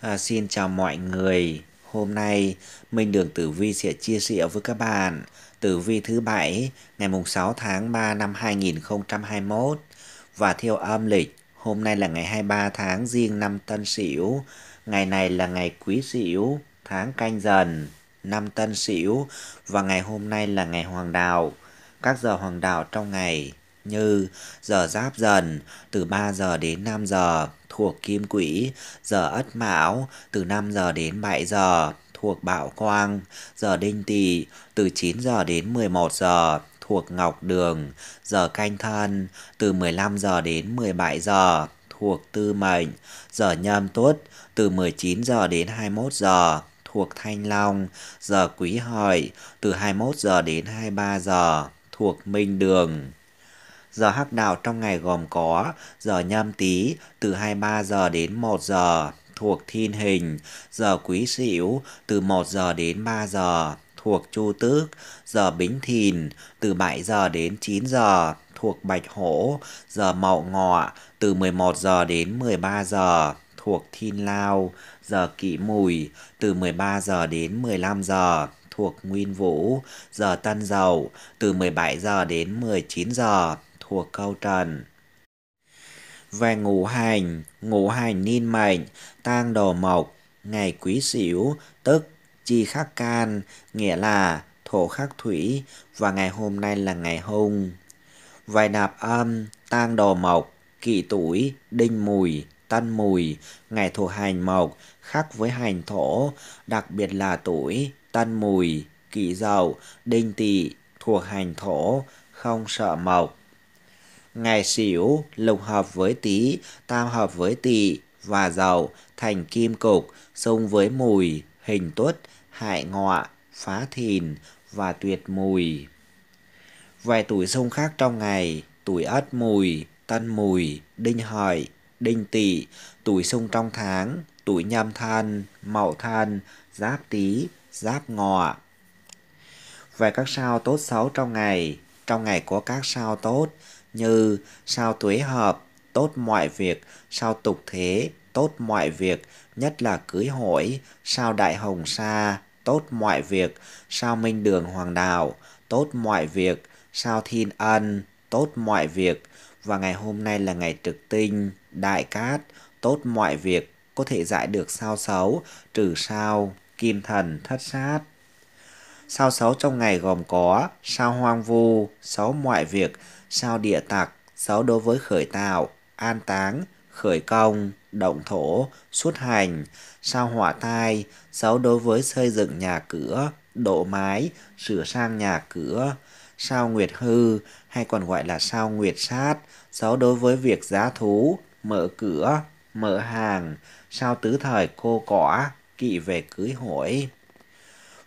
À, xin chào mọi người. Hôm nay Minh Đường Tử Vi sẽ chia sẻ với các bạn Tử Vi thứ bảy ngày mùng 6 tháng 3 năm 2021 và theo âm lịch hôm nay là ngày 23 tháng riêng năm Tân Sửu. Ngày này là ngày Quý Sửu, tháng Canh Dần, năm Tân Sửu và ngày hôm nay là ngày Hoàng đạo. Các giờ Hoàng đạo trong ngày như giờ giáp dần từ 3 giờ đến 5 giờ thuộc kim quỹ, giờ ất mão từ 5 giờ đến 7 giờ thuộc bạo quang, giờ đinh tỵ từ 9 giờ đến 11 giờ thuộc ngọc đường, giờ canh thân từ 15 giờ đến 17 giờ thuộc tư mệnh, giờ nhâm tuất từ 19 giờ đến 21 giờ thuộc Thanh Long, giờ Quý Hợi từ 21 giờ đến 23 giờ thuộc Minh Đường. Giờ hắc đạo trong ngày gồm có giờ nhâm tý từ 23 giờ đến 1 giờ thuộc thiên hình, giờ quý sửu từ 1 giờ đến 3 giờ thuộc chu tước, giờ bính thìn từ 7 giờ đến 9 giờ thuộc bạch hổ, giờ mậu ngọ từ 11 giờ đến 13 giờ thuộc thiên lao, giờ kỷ mùi từ 13 giờ đến 15 giờ thuộc nguyên vũ, giờ tân dầu từ 17 giờ đến 19 giờ thuộc câu trần về ngũ hành ngũ hành niên mệnh tang đồ mộc ngày quý sửu tức chi khắc can nghĩa là thổ khắc thủy và ngày hôm nay là ngày hung về nạp âm tang đồ mộc kỷ tuổi đinh mùi tân mùi ngày thuộc hành mộc khắc với hành thổ đặc biệt là tuổi tân mùi kỷ dậu đinh tỵ thuộc hành thổ không sợ mộc ngày xỉu, lục hợp với tý tam hợp với tỵ và dậu thành kim cục, xung với mùi, hình tuất, hại ngọa, phá thìn và tuyệt mùi. Vài tuổi xung khác trong ngày, tuổi ất mùi, tân mùi, đinh hợi, đinh tỵ, tuổi xung trong tháng, tuổi nhâm thân, mậu thân, giáp tý, giáp ngọ. Về các sao tốt xấu trong ngày, trong ngày có các sao tốt, như sao tuế hợp, tốt mọi việc, sao tục thế, tốt mọi việc, nhất là cưới hỏi, sao đại hồng sa, tốt mọi việc, sao minh đường hoàng đạo, tốt mọi việc, sao thiên ân, tốt mọi việc, và ngày hôm nay là ngày trực tinh, đại cát, tốt mọi việc, có thể giải được sao xấu, trừ sao, kim thần, thất sát. Sao xấu trong ngày gồm có sao hoang vu, xấu mọi việc, sao địa tặc, sáu đối với khởi tạo, an táng, khởi công, động thổ, xuất hành, sao hỏa tai, sáu đối với xây dựng nhà cửa, độ mái, sửa sang nhà cửa, sao nguyệt hư hay còn gọi là sao nguyệt sát, sáu đối với việc giá thú, mở cửa, mở hàng, sao tứ thời cô cỏ, kỵ về cưới hỏi.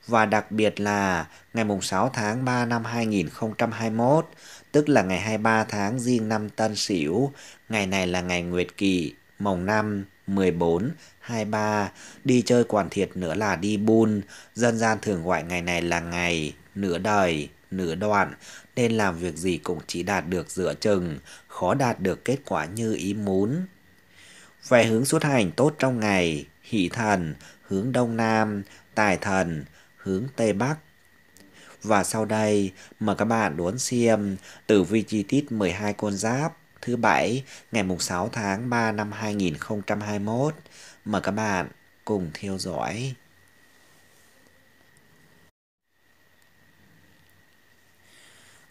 Và đặc biệt là ngày 6 tháng 3 năm 2021, tức là ngày 23 tháng riêng năm Tân Sửu, ngày này là ngày Nguyệt Kỵ, mồng năm 14, 23, đi chơi quản thiệt nữa là đi buôn, dân gian thường gọi ngày này là ngày nửa đời, nửa đoạn, nên làm việc gì cũng chỉ đạt được giữa chừng, khó đạt được kết quả như ý muốn. Về hướng xuất hành tốt trong ngày, hỷ thần, hướng đông nam, tài thần, hướng tây bắc, và sau đây mời các bạn đón xem tử vi chi tiết 12 con giáp thứ bảy ngày mùng 6 tháng 3 năm 2021. Mời các bạn cùng theo dõi.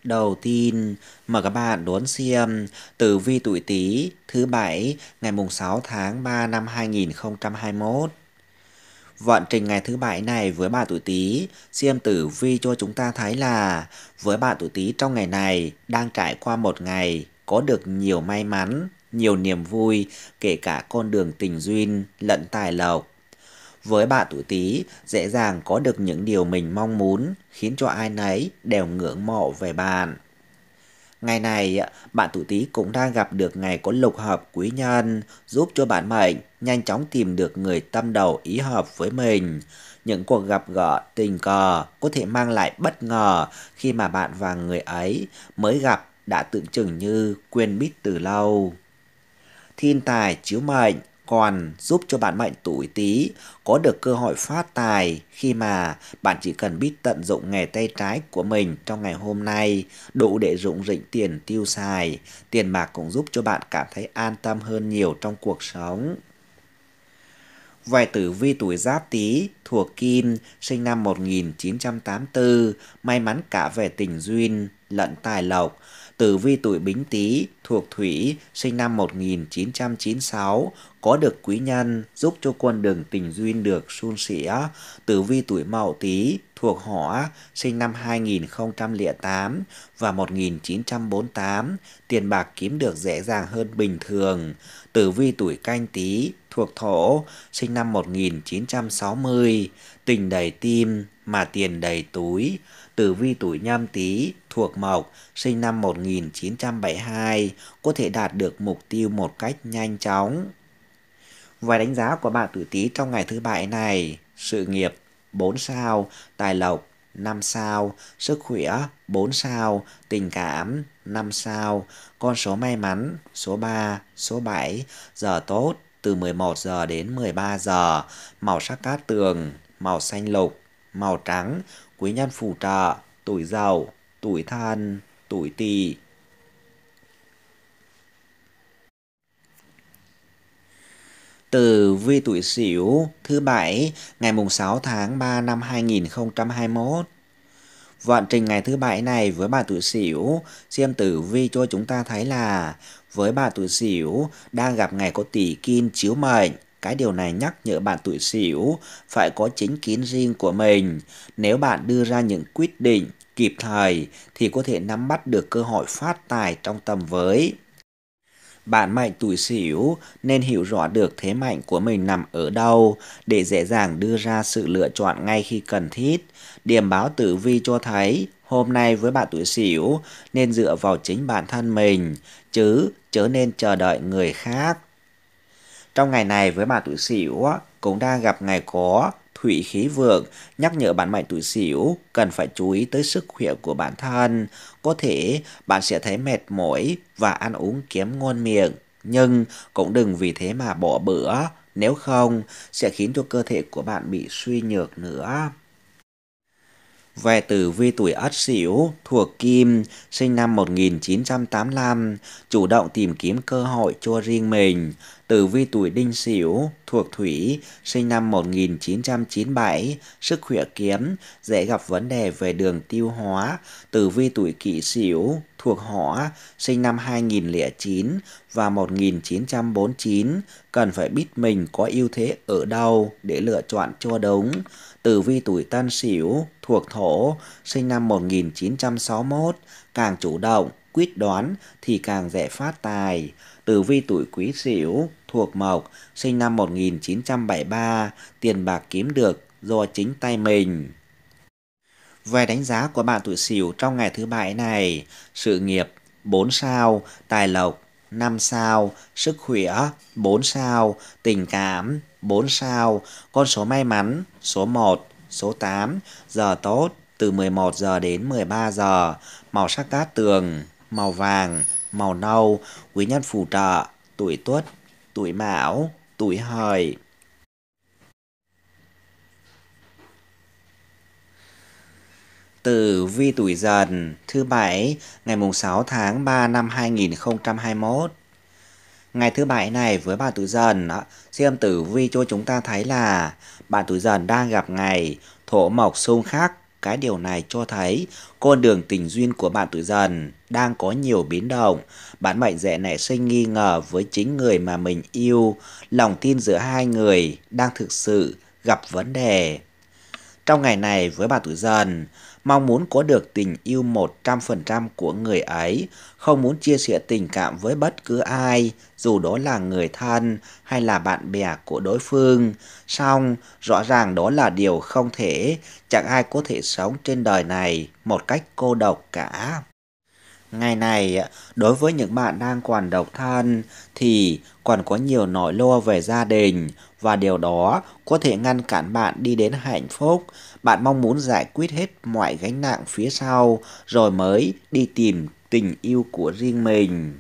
Đầu tiên, mời các bạn đón xem tử vi tuổi Tý thứ bảy ngày mùng 6 tháng 3 năm 2021. Vận trình ngày thứ bảy này với bạn tuổi Tý, xem Tử Vi cho chúng ta thấy là với bạn tuổi Tý trong ngày này đang trải qua một ngày có được nhiều may mắn, nhiều niềm vui, kể cả con đường tình duyên lẫn tài lộc. Với bạn tuổi Tý, dễ dàng có được những điều mình mong muốn, khiến cho ai nấy đều ngưỡng mộ về bạn. Ngày này, bạn tuổi Tý cũng đang gặp được ngày có lục hợp quý nhân, giúp cho bạn mệnh nhanh chóng tìm được người tâm đầu ý hợp với mình. Những cuộc gặp gỡ tình cờ có thể mang lại bất ngờ khi mà bạn và người ấy mới gặp đã tưởng chừng như quên biết từ lâu. Thiên tài chiếu mệnh còn giúp cho bạn mệnh tuổi tí có được cơ hội phát tài khi mà bạn chỉ cần biết tận dụng nghề tay trái của mình trong ngày hôm nay đủ để rủng rỉnh tiền tiêu xài. Tiền bạc cũng giúp cho bạn cảm thấy an tâm hơn nhiều trong cuộc sống. Vài tử vi tuổi Giáp Tý thuộc Kim, sinh năm 1984, may mắn cả về tình duyên lẫn tài lộc tử vi tuổi Bính Tý thuộc Thủy, sinh năm 1996, có được quý nhân giúp cho con đường tình duyên được suôn sẻ. Tử vi tuổi Mậu Tý thuộc Hỏa, sinh năm 2008 và 1948, tiền bạc kiếm được dễ dàng hơn bình thường. Tử vi tuổi Canh Tý thuộc Thổ, sinh năm 1960, tình đầy tim mà tiền đầy túi. Tử vi tuổi Nhâm Tý thuộc Mộc, sinh năm 1972, có thể đạt được mục tiêu một cách nhanh chóng. Vài đánh giá của bạn tuổi Tý trong ngày thứ bảy này, sự nghiệp 4 sao, tài lộc 5 sao, sức khỏe 4 sao, tình cảm 5 sao, con số may mắn số 3, số 7, giờ tốt từ 11 giờ đến 13 giờ, màu sắc cát tường, màu xanh lục, màu trắng, quý nhân phù trợ, tuổi giàu tuổi than, tuổi tỵ. Từ vi tuổi Sửu thứ bảy ngày mùng 6 tháng 3 năm 2021. Vận trình ngày thứ bảy này với bà tuổi Sửu, xem tử vi cho chúng ta thấy là với bà tuổi Sửu đang gặp ngày có tỷ kim chiếu mệnh. Cái điều này nhắc nhở bạn tuổi Sửu phải có chính kiến riêng của mình. Nếu bạn đưa ra những quyết định kịp thời thì có thể nắm bắt được cơ hội phát tài trong tầm với. Bạn mạnh tuổi sửu nên hiểu rõ được thế mạnh của mình nằm ở đâu để dễ dàng đưa ra sự lựa chọn ngay khi cần thiết. Điểm báo tử vi cho thấy hôm nay với bạn tuổi sửu nên dựa vào chính bản thân mình chứ chớ nên chờ đợi người khác. Trong ngày này với bạn tuổi sửu cũng đang gặp ngày có thủy khí vượng, nhắc nhở bạn mệnh tuổi sửu cần phải chú ý tới sức khỏe của bản thân. Có thể bạn sẽ thấy mệt mỏi và ăn uống kém ngon miệng, nhưng cũng đừng vì thế mà bỏ bữa, nếu không sẽ khiến cho cơ thể của bạn bị suy nhược nữa. Về tử vi tuổi Ất Sửu thuộc Kim, sinh năm 1985, chủ động tìm kiếm cơ hội cho riêng mình. Tử vi tuổi Đinh Sửu, thuộc Thủy, sinh năm 1997, sức khỏe kém, dễ gặp vấn đề về đường tiêu hóa. Tử vi tuổi Kỷ Sửu, thuộc Hỏa, sinh năm 2009 và 1949, cần phải biết mình có ưu thế ở đâu để lựa chọn cho đúng. Tử vi tuổi Tân Sửu, thuộc Thổ, sinh năm 1961, càng chủ động, quyết đoán thì càng dễ phát tài. Tử vi tuổi Quý Sửu thuộc Mộc, sinh năm 1973, tiền bạc kiếm được do chính tay mình. Về đánh giá của bạn tuổi Sửu trong ngày thứ bảy này, sự nghiệp 4 sao, tài lộc 5 sao, sức khỏe 4 sao, tình cảm 4 sao, con số may mắn số 1, số 8, giờ tốt từ 11 giờ đến 13 giờ, màu sắc cát tường, màu vàng, màu nâu, quý nhân phù trợ, tuổi tuất tuổi mão, tuổi hợi. Tử vi tuổi dần thứ bảy ngày mùng 6 tháng 3 năm 2021. Ngày thứ bảy này với bạn tuổi dần xem tử vi cho chúng ta thấy là bạn tuổi dần đang gặp ngày thổ mộc xung khắc cái điều này cho thấy con đường tình duyên của bạn tuổi dần đang có nhiều biến động. Bạn mạnh dạn nảy sinh nghi ngờ với chính người mà mình yêu. Lòng tin giữa hai người đang thực sự gặp vấn đề. Trong ngày này với bạn tuổi dần, mong muốn có được tình yêu 100% của người ấy, không muốn chia sẻ tình cảm với bất cứ ai, dù đó là người thân hay là bạn bè của đối phương. Song, rõ ràng đó là điều không thể, chẳng ai có thể sống trên đời này một cách cô độc cả. Ngày này, đối với những bạn đang còn độc thân thì còn có nhiều nỗi lo về gia đình, và điều đó có thể ngăn cản bạn đi đến hạnh phúc. Bạn mong muốn giải quyết hết mọi gánh nặng phía sau rồi mới đi tìm tình yêu của riêng mình.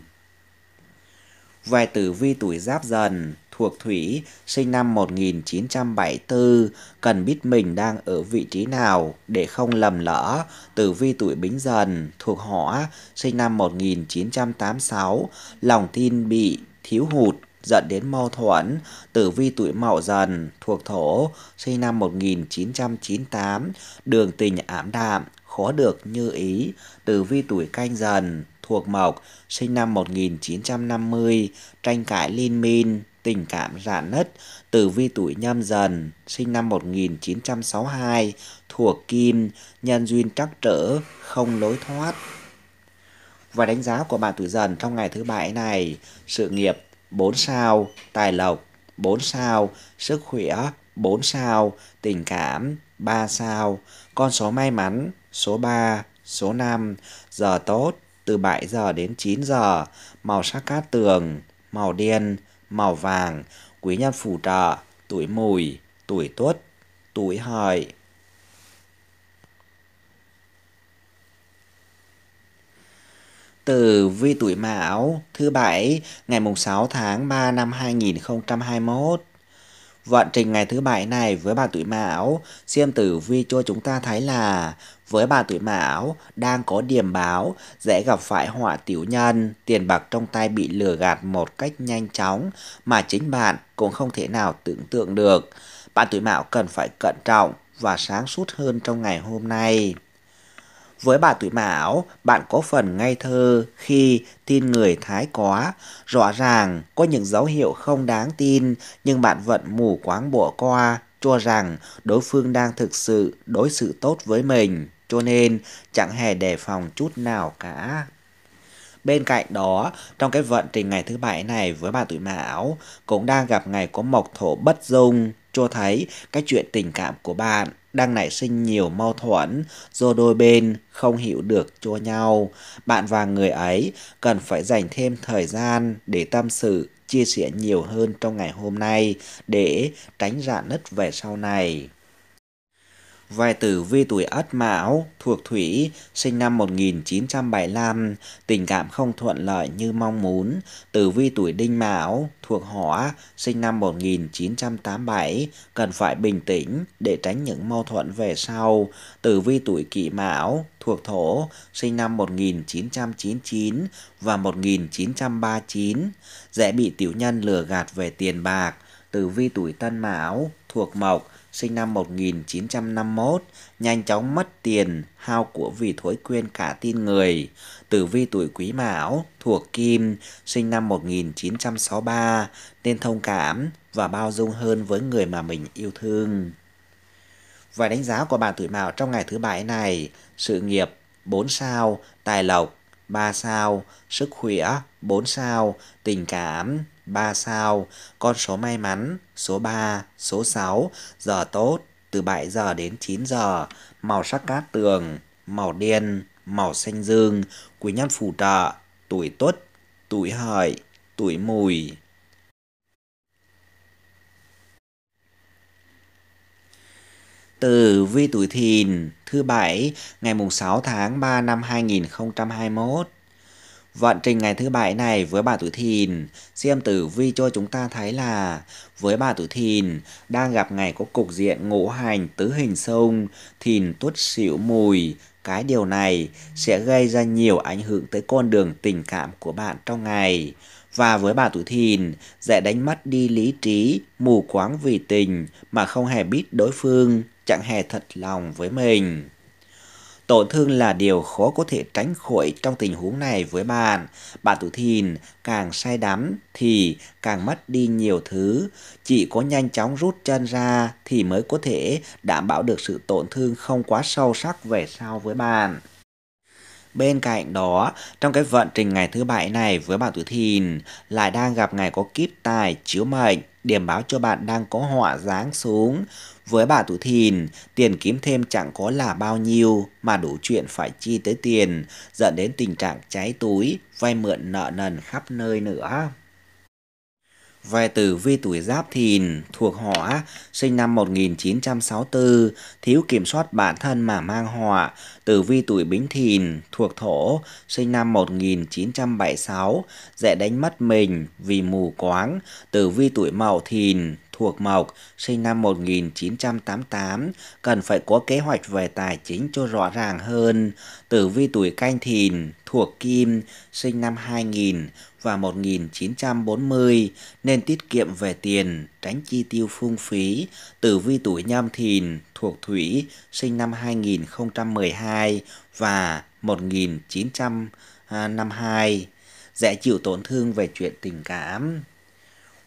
Vài tử vi tuổi giáp dần, thuộc thủy, sinh năm 1974, cần biết mình đang ở vị trí nào để không lầm lỡ. Tử vi tuổi bính dần, thuộc hỏa, sinh năm 1986, lòng tin bị thiếu hụt dẫn đến mâu thuẫn, tử vi tuổi mậu dần, thuộc thổ, sinh năm 1998, đường tình ảm đạm, khó được như ý, tử vi tuổi canh dần, thuộc mộc, sinh năm 1950, tranh cãi liên minh, tình cảm rạn nứt, tử vi tuổi nhâm dần, sinh năm 1962, thuộc kim, nhân duyên trắc trở, không lối thoát. Và đánh giá của bạn tuổi dần trong ngày thứ bảy này, sự nghiệp 4 sao, tài lộc 4 sao, sức khỏe 4 sao, tình cảm 3 sao, con số may mắn số 3, số 5, giờ tốt từ 7 giờ đến 9 giờ, màu sắc cát tường, màu đen, màu vàng, quý nhân phù trợ, tuổi mùi, tuổi tuất, tuổi hợi. tử Vi Tuổi Mão thứ Bảy ngày mùng 6 tháng 3 năm 2021. Vận trình ngày thứ Bảy này với bà Tuổi Mão, xem tử Vi cho chúng ta thấy là với bà Tuổi Mão đang có điểm báo dễ gặp phải họa tiểu nhân, tiền bạc trong tay bị lừa gạt một cách nhanh chóng mà chính bạn cũng không thể nào tưởng tượng được. Bạn Tuổi Mão cần phải cẩn trọng và sáng suốt hơn trong ngày hôm nay. Với bà tuổi Mão, bạn có phần ngây thơ khi tin người thái quá. Rõ ràng có những dấu hiệu không đáng tin nhưng bạn vẫn mù quáng bỏ qua cho rằng đối phương đang thực sự đối xử tốt với mình cho nên chẳng hề đề phòng chút nào cả. Bên cạnh đó, trong cái vận trình ngày thứ bảy này với bà tuổi Mão cũng đang gặp ngày có mộc thổ bất dung cho thấy cái chuyện tình cảm của bạn đang nảy sinh nhiều mâu thuẫn do đôi bên không hiểu được cho nhau. Bạn và người ấy cần phải dành thêm thời gian để tâm sự, chia sẻ nhiều hơn trong ngày hôm nay để tránh rạn nứt về sau này. Vai tử vi tuổi Ất Mão thuộc Thủy, sinh năm 1975, tình cảm không thuận lợi như mong muốn. Tử vi tuổi Đinh Mão thuộc Hỏa, sinh năm 1987, cần phải bình tĩnh để tránh những mâu thuẫn về sau. Tử vi tuổi Kỷ Mão thuộc Thổ, sinh năm 1999 và 1939, dễ bị tiểu nhân lừa gạt về tiền bạc. Tử vi tuổi Tân Mão thuộc Mộc, sinh năm 1951, nhanh chóng mất tiền, hao của vì thối quên cả tin người. Tử vi tuổi quý mão, thuộc kim, sinh năm 1963, nên thông cảm và bao dung hơn với người mà mình yêu thương. Và đánh giá của bạn tuổi mão trong ngày thứ bảy này, sự nghiệp 4 sao, tài lộc 3 sao, sức khỏe 4 sao, tình cảm 3 sao, con số may mắn, số 3, số 6, giờ tốt, từ 7 giờ đến 9 giờ, màu sắc cát tường, màu đen, màu xanh dương, quý nhân phù trợ, tuổi tuất, tuổi hợi, tuổi mùi. Từ vi tuổi thìn thứ bảy ngày mùng 6 tháng 3 năm 2021 Vận trình ngày thứ bảy này với bà tuổi thìn, xem tử vi cho chúng ta thấy là với bà tuổi thìn đang gặp ngày có cục diện ngũ hành tứ hình sông, thìn tuất xỉu mùi. Cái điều này sẽ gây ra nhiều ảnh hưởng tới con đường tình cảm của bạn trong ngày. Và với bà tuổi thìn, dễ đánh mất đi lý trí, mù quáng vì tình mà không hề biết đối phương chẳng hề thật lòng với mình. Tổn thương là điều khó có thể tránh khỏi trong tình huống này với bạn. Bạn tuổi thìn càng say đắm thì càng mất đi nhiều thứ. Chỉ có nhanh chóng rút chân ra thì mới có thể đảm bảo được sự tổn thương không quá sâu sắc về sau với bạn. Bên cạnh đó, trong cái vận trình ngày thứ bảy này với bạn tuổi thìn lại đang gặp ngày có kiếp tài chiếu mệnh điểm báo cho bạn đang có họa dáng xuống. Với bà tuổi thìn, tiền kiếm thêm chẳng có là bao nhiêu mà đủ chuyện phải chi tới tiền, dẫn đến tình trạng cháy túi, vay mượn nợ nần khắp nơi nữa. Về tử vi tuổi Giáp Thìn thuộc hỏa, sinh năm 1964, thiếu kiểm soát bản thân mà mang họa. Tử vi tuổi Bính Thìn thuộc thổ, sinh năm 1976, dễ đánh mất mình vì mù quáng. Tử vi tuổi Mậu Thìn Thuộc Mộc, sinh năm 1988, cần phải có kế hoạch về tài chính cho rõ ràng hơn. Tử vi tuổi canh thìn, thuộc Kim, sinh năm 2000 và 1940, nên tiết kiệm về tiền, tránh chi tiêu phung phí. Tử vi tuổi Nhâm Thìn, thuộc Thủy, sinh năm 2012 và 1952, dễ chịu tổn thương về chuyện tình cảm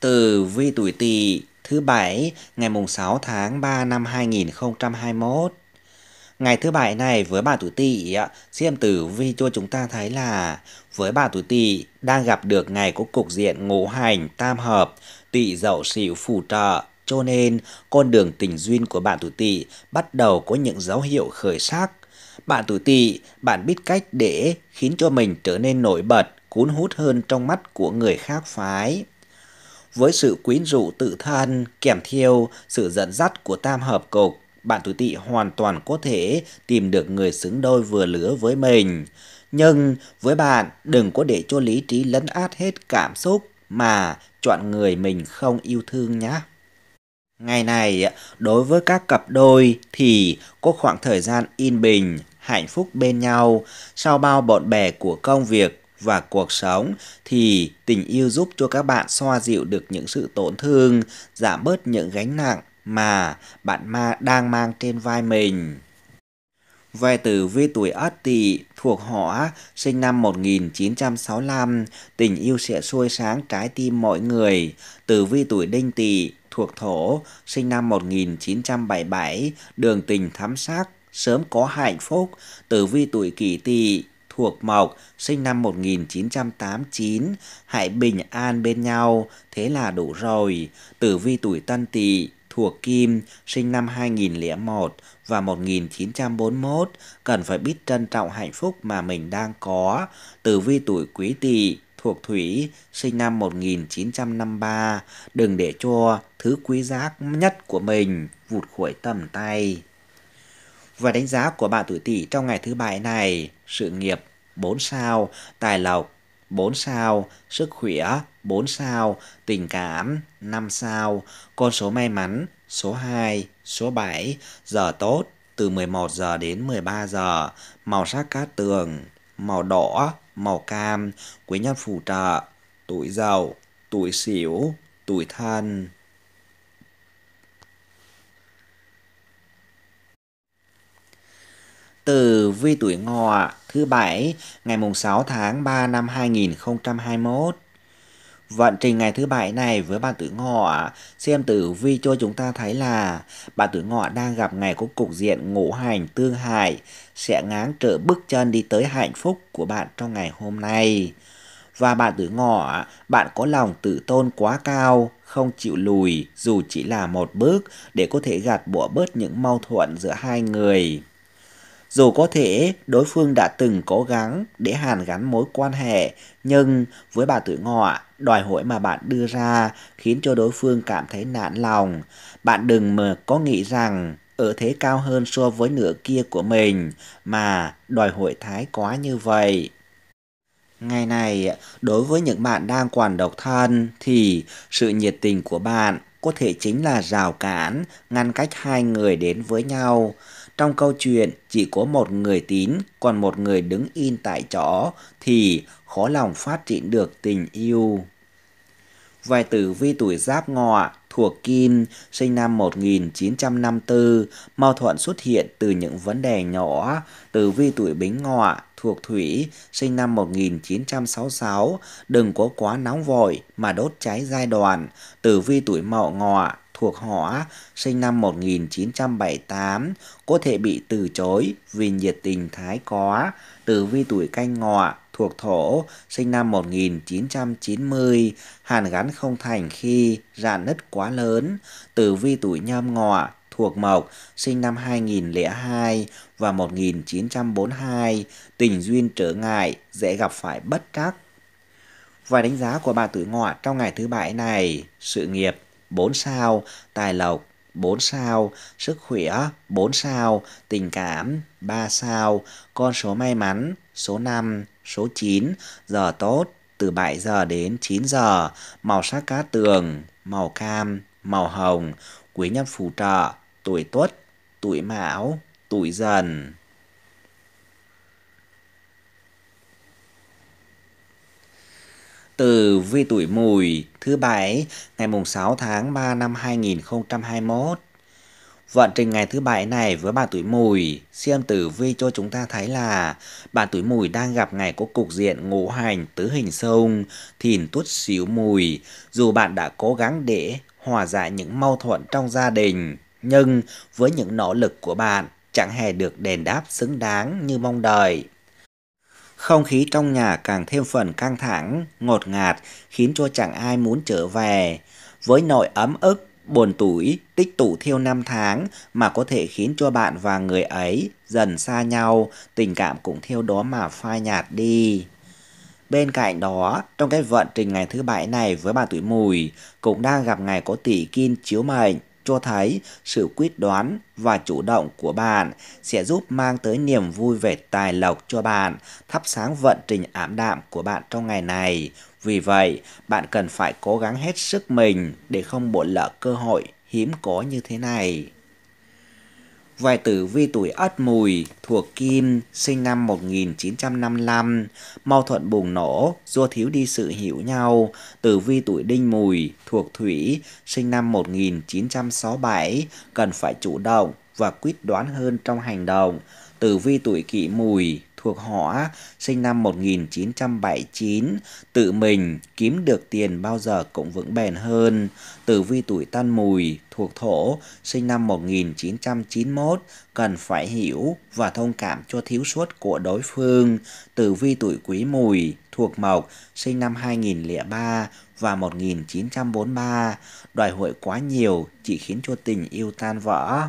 Từ vi tuổi tỵ thứ bảy ngày mùng 6 tháng 3 năm 2021. Ngày thứ bảy này với bà tuổi tỵ, xem tử vi cho chúng ta thấy là với bà tuổi tỵ đang gặp được ngày có cục diện ngũ hành tam hợp, tỵ dậu sửu phù trợ, cho nên con đường tình duyên của bạn tuổi tỵ bắt đầu có những dấu hiệu khởi sắc. Bạn tuổi tỵ, bạn biết cách để khiến cho mình trở nên nổi bật, cuốn hút hơn trong mắt của người khác phái với sự quyến rũ tự thân kèm theo sự dẫn dắt của tam hợp cục bạn tuổi tỵ hoàn toàn có thể tìm được người xứng đôi vừa lứa với mình nhưng với bạn đừng có để cho lý trí lấn át hết cảm xúc mà chọn người mình không yêu thương nhé Ngày này, đối với các cặp đôi thì có khoảng thời gian yên bình, hạnh phúc bên nhau sau bao bộn bề của công việc và cuộc sống thì tình yêu giúp cho các bạn xoa dịu được những sự tổn thương, giảm bớt những gánh nặng mà bạn ma đang mang trên vai mình. Về tử vi tuổi Ất Tỵ thuộc họ sinh năm 1965, tình yêu sẽ sôi sáng trái tim mọi người. Tử vi tuổi Đinh Tỵ thuộc Thổ, sinh năm 1977, đường tình thắm sắc, sớm có hạnh phúc. Tử vi tuổi Kỷ Tỵ thuộc Mộc, sinh năm 1989, hãy bình an bên nhau, thế là đủ rồi. Tử vi tuổi Tân Tỵ thuộc Kim, sinh năm 2001 và 1941, cần phải biết trân trọng hạnh phúc mà mình đang có. Tử vi tuổi Quý Tỵ thuộc Thủy, sinh năm 1953, đừng để cho thứ quý giá nhất của mình vụt khỏi tầm tay. Và đánh giá của bạn tuổi Tỵ trong ngày thứ bảy này, sự nghiệp 4 sao, tài lộc 4 sao, sức khỏe 4 sao, tình cảm 5 sao, con số may mắn số 2, số 7, giờ tốt từ 11 giờ đến 13 giờ, màu sắc cát tường, màu đỏ, màu cam, quý nhân phù trợ, tuổi giàu, tuổi xỉu, tuổi thân. tử vi tuổi ngọ thứ bảy ngày mùng 6 tháng 3 năm 2021. Vận trình ngày thứ bảy này với bạn tử ngọ, xem tử vi cho chúng ta thấy là bạn tử ngọ đang gặp ngày có cục diện ngũ hành tương hại sẽ ngáng trở bước chân đi tới hạnh phúc của bạn trong ngày hôm nay. Và bạn tử ngọ, bạn có lòng tự tôn quá cao, không chịu lùi dù chỉ là một bước để có thể gạt bỏ bớt những mâu thuẫn giữa hai người dù có thể đối phương đã từng cố gắng để hàn gắn mối quan hệ, nhưng với bà tuổi ngọ, đòi hỏi mà bạn đưa ra khiến cho đối phương cảm thấy nản lòng. Bạn đừng mà có nghĩ rằng ở thế cao hơn so với nửa kia của mình mà đòi hỏi thái quá như vậy. Ngày này, đối với những bạn đang còn độc thân thì sự nhiệt tình của bạn có thể chính là rào cản, ngăn cách hai người đến với nhau. Trong câu chuyện chỉ có một người tín, còn một người đứng in tại chỗ thì khó lòng phát triển được tình yêu. Vài tử vi tuổi giáp ngọ thuộc Kim, sinh năm 1954, mâu thuẫn xuất hiện từ những vấn đề nhỏ. Tử vi tuổi Bính Ngọ thuộc Thủy, sinh năm 1966, đừng có quá nóng vội mà đốt cháy giai đoạn. Tử vi tuổi Mậu Ngọ thuộc hỏa sinh năm 1978 có thể bị từ chối vì nhiệt tình thái quá Tử vi tuổi canh ngọ thuộc thổ sinh năm 1990 hàn gắn không thành khi dạn nứt quá lớn. Tử vi tuổi nhâm ngọ thuộc mộc sinh năm 2002 và 1942 tình duyên trở ngại dễ gặp phải bất trắc và đánh giá của bà tuổi ngọ trong ngày thứ bảy này sự nghiệp 4 sao, tài lộc 4 sao, sức khỏe 4 sao, tình cảm 3 sao, con số may mắn số 5, số 9, giờ tốt từ 7 giờ đến 9 giờ, màu sắc cá tường, màu cam, màu hồng, quý nhân phù trợ, tuổi tuất, tuổi mão, tuổi dần. từ vi tuổi mùi thứ bảy ngày mùng 6 tháng 3 năm 2021. Vận trình ngày thứ bảy này với bà tuổi mùi, xem tử vi cho chúng ta thấy là bà tuổi mùi đang gặp ngày có cục diện ngũ hành tứ hình sông, thìn tuất xíu mùi. Dù bạn đã cố gắng để hòa giải những mâu thuẫn trong gia đình, nhưng với những nỗ lực của bạn chẳng hề được đền đáp xứng đáng như mong đợi. Không khí trong nhà càng thêm phần căng thẳng, ngột ngạt, khiến cho chẳng ai muốn trở về. Với nỗi ấm ức, buồn tủi, tích tụ thiêu năm tháng mà có thể khiến cho bạn và người ấy dần xa nhau, tình cảm cũng theo đó mà phai nhạt đi. Bên cạnh đó, trong cái vận trình ngày thứ bảy này với bà tuổi mùi, cũng đang gặp ngày có tỷ kim chiếu mệnh cho thấy sự quyết đoán và chủ động của bạn sẽ giúp mang tới niềm vui về tài lộc cho bạn, thắp sáng vận trình ảm đạm của bạn trong ngày này. Vì vậy, bạn cần phải cố gắng hết sức mình để không bỏ lỡ cơ hội hiếm có như thế này. Vài tử vi tuổi Ất Mùi thuộc Kim, sinh năm 1955, mâu thuẫn bùng nổ, do thiếu đi sự hiểu nhau. Tử vi tuổi Đinh Mùi thuộc Thủy, sinh năm 1967, cần phải chủ động và quyết đoán hơn trong hành động. Tử vi tuổi Kỷ Mùi thuộc họ sinh năm 1979 tự mình kiếm được tiền bao giờ cũng vững bền hơn. Tử vi tuổi Tân Mùi thuộc thổ sinh năm 1991 cần phải hiểu và thông cảm cho thiếu sót của đối phương. Tử vi tuổi Quý Mùi thuộc mộc sinh năm 2003 và 1943 đòi hỏi quá nhiều chỉ khiến cho tình yêu tan vỡ.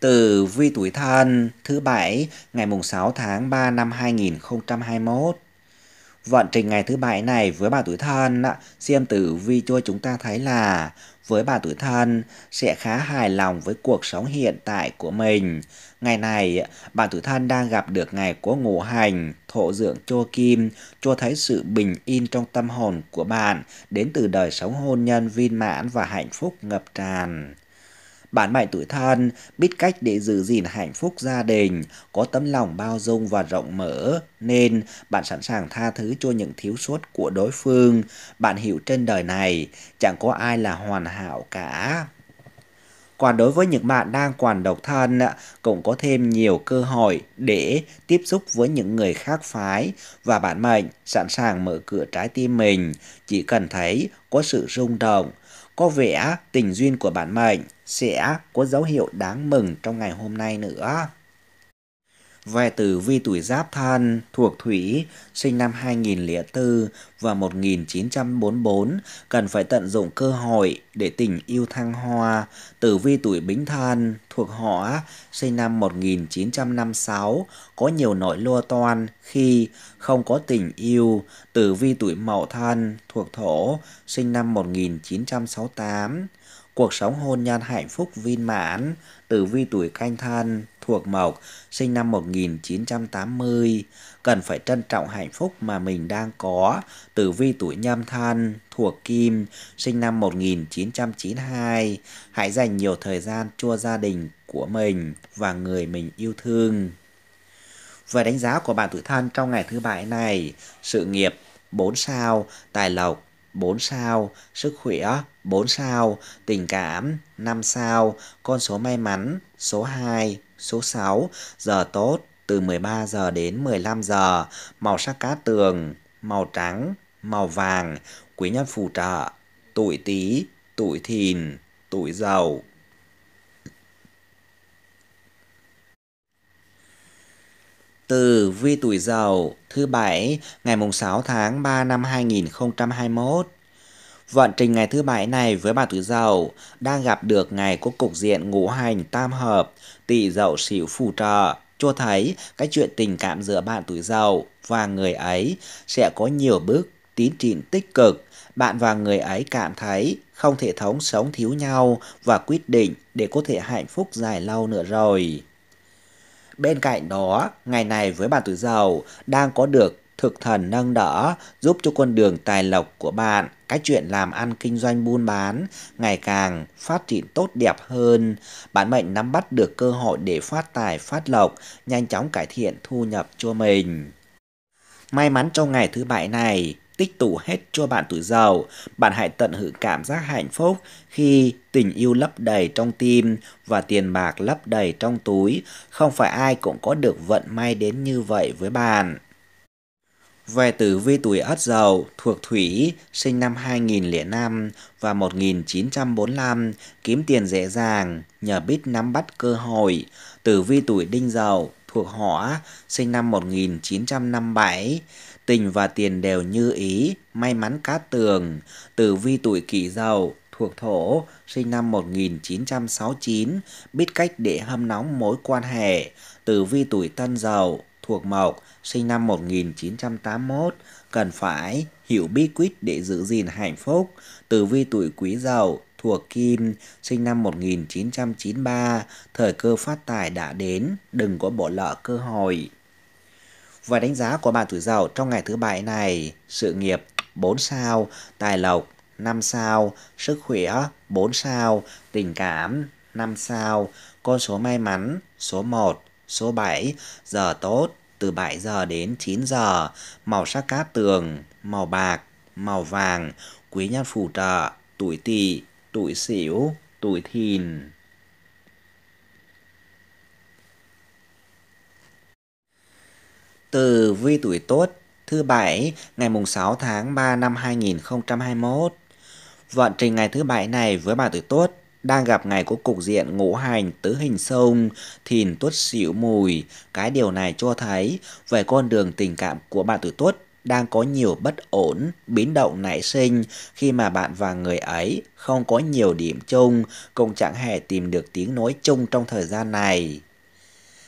Từ vi tuổi thân thứ bảy ngày mùng 6 tháng 3 năm 2021. Vận trình ngày thứ bảy này với bà tuổi thân, xem tử vi cho chúng ta thấy là với bà tuổi thân sẽ khá hài lòng với cuộc sống hiện tại của mình. Ngày này, bà tuổi thân đang gặp được ngày của ngũ hành, thổ dưỡng cho kim, cho thấy sự bình yên trong tâm hồn của bạn đến từ đời sống hôn nhân viên mãn và hạnh phúc ngập tràn. Bạn mạnh tuổi thân biết cách để giữ gìn hạnh phúc gia đình, có tấm lòng bao dung và rộng mở, nên bạn sẵn sàng tha thứ cho những thiếu sót của đối phương. Bạn hiểu trên đời này chẳng có ai là hoàn hảo cả. Còn đối với những bạn đang còn độc thân cũng có thêm nhiều cơ hội để tiếp xúc với những người khác phái và bạn mệnh sẵn sàng mở cửa trái tim mình chỉ cần thấy có sự rung động có vẻ tình duyên của bản mệnh sẽ có dấu hiệu đáng mừng trong ngày hôm nay nữa. Vai từ Vi Tuổi Giáp Thân thuộc Thủy, sinh năm 2004 và 1944, cần phải tận dụng cơ hội để tình yêu thăng hoa. Tử Vi Tuổi Bính Thân thuộc Hỏa, sinh năm 1956, có nhiều nỗi lua toan khi không có tình yêu. Tử Vi Tuổi Mậu Thân thuộc Thổ, sinh năm 1968, cuộc sống hôn nhân hạnh phúc viên mãn. Tử Vi Tuổi Canh Thân thuộc Mộc, sinh năm 1980, cần phải trân trọng hạnh phúc mà mình đang có. Tử vi tuổi nhâm thân thuộc Kim, sinh năm 1992, hãy dành nhiều thời gian cho gia đình của mình và người mình yêu thương. Về đánh giá của bạn tuổi thân trong ngày thứ bảy này, sự nghiệp 4 sao, tài lộc 4 sao, sức khỏe 4 sao, tình cảm 5 sao, con số may mắn số 2, số 6, giờ tốt từ 13 giờ đến 15 giờ, màu sắc cá tường, màu trắng, màu vàng, quý nhân phù trợ, tuổi Tý, tuổi Thìn, tuổi Dậu. Từ vi tuổi Dậu thứ bảy ngày mùng 6 tháng 3 năm 2021 Vận trình ngày thứ bảy này với bà tuổi Dậu đang gặp được ngày có cục diện ngũ hành tam hợp, tỵ dậu xỉu phù trợ, cho thấy cái chuyện tình cảm giữa bạn tuổi Dậu và người ấy sẽ có nhiều bước tiến triển tích cực. Bạn và người ấy cảm thấy không thể thống sống thiếu nhau và quyết định để có thể hạnh phúc dài lâu nữa rồi. Bên cạnh đó, ngày này với bạn tuổi Dậu đang có được thực thần nâng đỡ giúp cho con đường tài lộc của bạn, cái chuyện làm ăn kinh doanh buôn bán ngày càng phát triển tốt đẹp hơn. Bạn mệnh nắm bắt được cơ hội để phát tài phát lộc, nhanh chóng cải thiện thu nhập cho mình. May mắn trong ngày thứ bảy này, tích tụ hết cho bạn tuổi giàu, bạn hãy tận hưởng cảm giác hạnh phúc khi tình yêu lấp đầy trong tim và tiền bạc lấp đầy trong túi. Không phải ai cũng có được vận may đến như vậy với bạn. Về tử vi tuổi Ất Dậu thuộc Thủy, sinh năm 2005 và 1945, kiếm tiền dễ dàng, nhờ biết nắm bắt cơ hội. Tử vi tuổi Đinh Dậu thuộc Hỏa, sinh năm 1957, tình và tiền đều như ý, may mắn cát tường. Tử vi tuổi Kỷ Dậu thuộc Thổ, sinh năm 1969, biết cách để hâm nóng mối quan hệ. Tử vi tuổi Tân Dậu thuộc Mộc, sinh năm 1981 cần phải hiểu bí quyết để giữ gìn hạnh phúc. Tử vi tuổi quý dậu thuộc Kim, sinh năm 1993, thời cơ phát tài đã đến, đừng có bỏ lỡ cơ hội. Và đánh giá của bạn tuổi giàu trong ngày thứ bảy này, sự nghiệp 4 sao, tài lộc 5 sao, sức khỏe 4 sao, tình cảm 5 sao, con số may mắn số 1, số 7, giờ tốt từ 7 giờ đến 9 giờ, màu sắc cát tường, màu bạc, màu vàng, quý nhân phù trợ, tuổi tỵ, tuổi sửu, tuổi thìn. Từ vi tuổi tốt thứ bảy ngày mùng 6 tháng 3 năm 2021. Vận trình ngày thứ bảy này với bà tuổi tốt đang gặp ngày có cục diện ngũ hành tứ hình sông, thìn tuất xỉu mùi. Cái điều này cho thấy về con đường tình cảm của bạn tuổi tuất đang có nhiều bất ổn, biến động nảy sinh khi mà bạn và người ấy không có nhiều điểm chung, cũng chẳng hề tìm được tiếng nói chung trong thời gian này.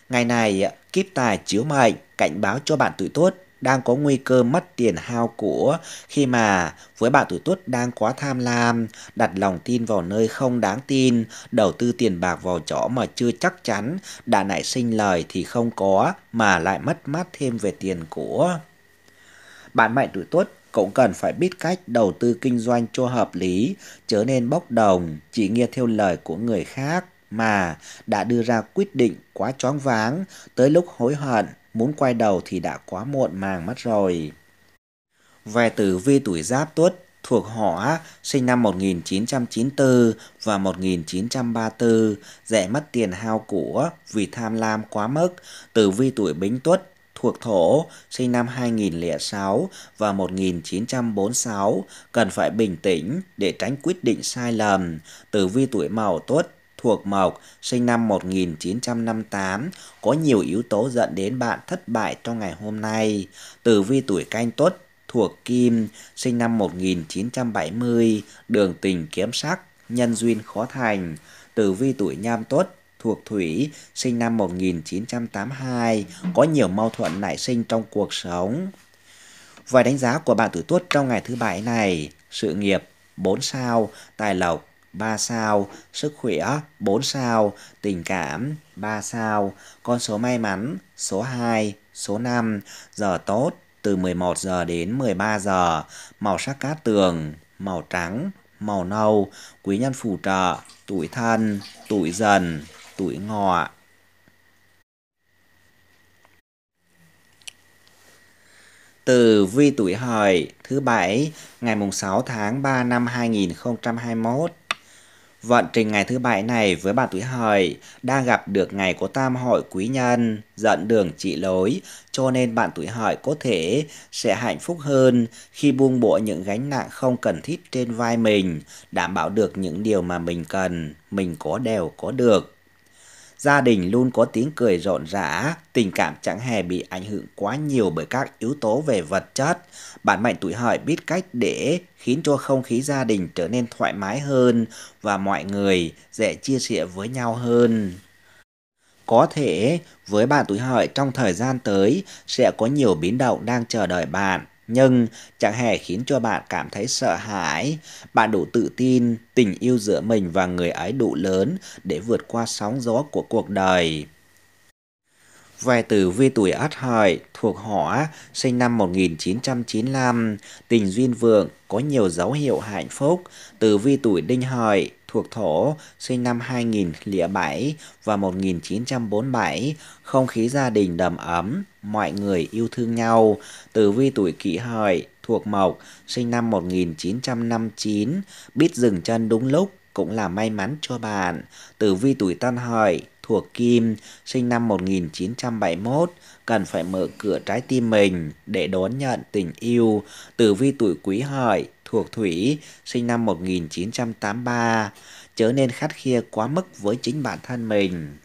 Ngày này, kiếp tài chiếu mệnh cảnh báo cho bạn tuổi tuất đang có nguy cơ mất tiền hao của khi mà với bạn tuổi tuất đang quá tham lam, đặt lòng tin vào nơi không đáng tin, đầu tư tiền bạc vào chỗ mà chưa chắc chắn, đã nảy sinh lời thì không có mà lại mất mát thêm về tiền của. Bạn mệnh tuổi tuất cũng cần phải biết cách đầu tư kinh doanh cho hợp lý, chớ nên bốc đồng, chỉ nghe theo lời của người khác mà đã đưa ra quyết định quá choáng váng tới lúc hối hận muốn quay đầu thì đã quá muộn màng mất rồi. Về tử vi tuổi giáp tuất thuộc họ sinh năm 1994 và 1934, dễ mất tiền hao của vì tham lam quá mức, tử vi tuổi bính tuất thuộc thổ sinh năm 2006 và 1946 cần phải bình tĩnh để tránh quyết định sai lầm. Tử vi tuổi mậu tuất thuộc mộc, sinh năm 1958, có nhiều yếu tố dẫn đến bạn thất bại trong ngày hôm nay. Tử vi tuổi canh tuất thuộc kim, sinh năm 1970, đường tình kiếm sắc, nhân duyên khó thành. Tử vi tuổi Nhâm tuất thuộc thủy, sinh năm 1982, có nhiều mâu thuẫn nảy sinh trong cuộc sống. Vài đánh giá của bạn tuổi tuất trong ngày thứ bảy này, sự nghiệp 4 sao, tài lộc 3 sao, sức khỏe 4 sao, tình cảm 3 sao, con số may mắn số 2, số 5, giờ tốt từ 11 giờ đến 13 giờ, màu sắc cát tường, màu trắng, màu nâu, quý nhân phù trợ, tuổi thân, tuổi dần, tuổi ngọ. Từ vi tuổi hợi thứ bảy ngày mùng 6 tháng 3 năm 2021 Vận trình ngày thứ bảy này với bạn tuổi Hợi đang gặp được ngày của tam hội quý nhân, dẫn đường trị lối, cho nên bạn tuổi Hợi có thể sẽ hạnh phúc hơn khi buông bỏ những gánh nặng không cần thiết trên vai mình, đảm bảo được những điều mà mình cần, mình có đều có được gia đình luôn có tiếng cười rộn rã, tình cảm chẳng hề bị ảnh hưởng quá nhiều bởi các yếu tố về vật chất. Bạn Mạnh tuổi Hợi biết cách để khiến cho không khí gia đình trở nên thoải mái hơn và mọi người dễ chia sẻ với nhau hơn. Có thể với bạn tuổi Hợi trong thời gian tới sẽ có nhiều biến động đang chờ đợi bạn nhưng chẳng hề khiến cho bạn cảm thấy sợ hãi. Bạn đủ tự tin, tình yêu giữa mình và người ấy đủ lớn để vượt qua sóng gió của cuộc đời. Về tử vi tuổi Ất Hợi thuộc Hỏa, sinh năm 1995, tình duyên vượng, có nhiều dấu hiệu hạnh phúc. Tử vi tuổi Đinh Hợi, thuộc thổ, sinh năm 2007 và 1947, không khí gia đình đầm ấm, mọi người yêu thương nhau. Tử vi tuổi kỷ hợi, thuộc mộc, sinh năm 1959, biết dừng chân đúng lúc cũng là may mắn cho bạn. Tử vi tuổi tân hợi, thuộc kim, sinh năm 1971, cần phải mở cửa trái tim mình để đón nhận tình yêu. Tử vi tuổi quý hợi, thuộc Thủy, sinh năm 1983, trở nên khát khia quá mức với chính bản thân mình.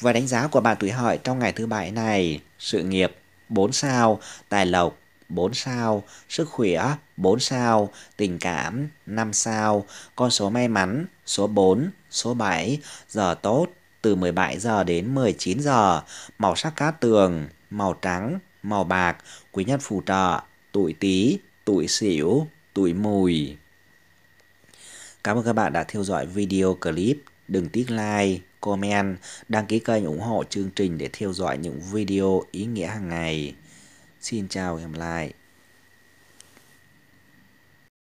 Và đánh giá của bạn tuổi hợi trong ngày thứ bảy này, sự nghiệp 4 sao, tài lộc 4 sao, sức khỏe 4 sao, tình cảm 5 sao, con số may mắn số 4, số 7, giờ tốt từ 17 giờ đến 19 giờ, màu sắc cát tường, màu trắng, màu bạc, quý nhân phù trợ, tuổi Tý, tuổi Sửu tuổi mùi. Cảm ơn các bạn đã theo dõi video clip. Đừng tiếc like, comment, đăng ký kênh ủng hộ chương trình để theo dõi những video ý nghĩa hàng ngày. Xin chào và hẹn gặp lại.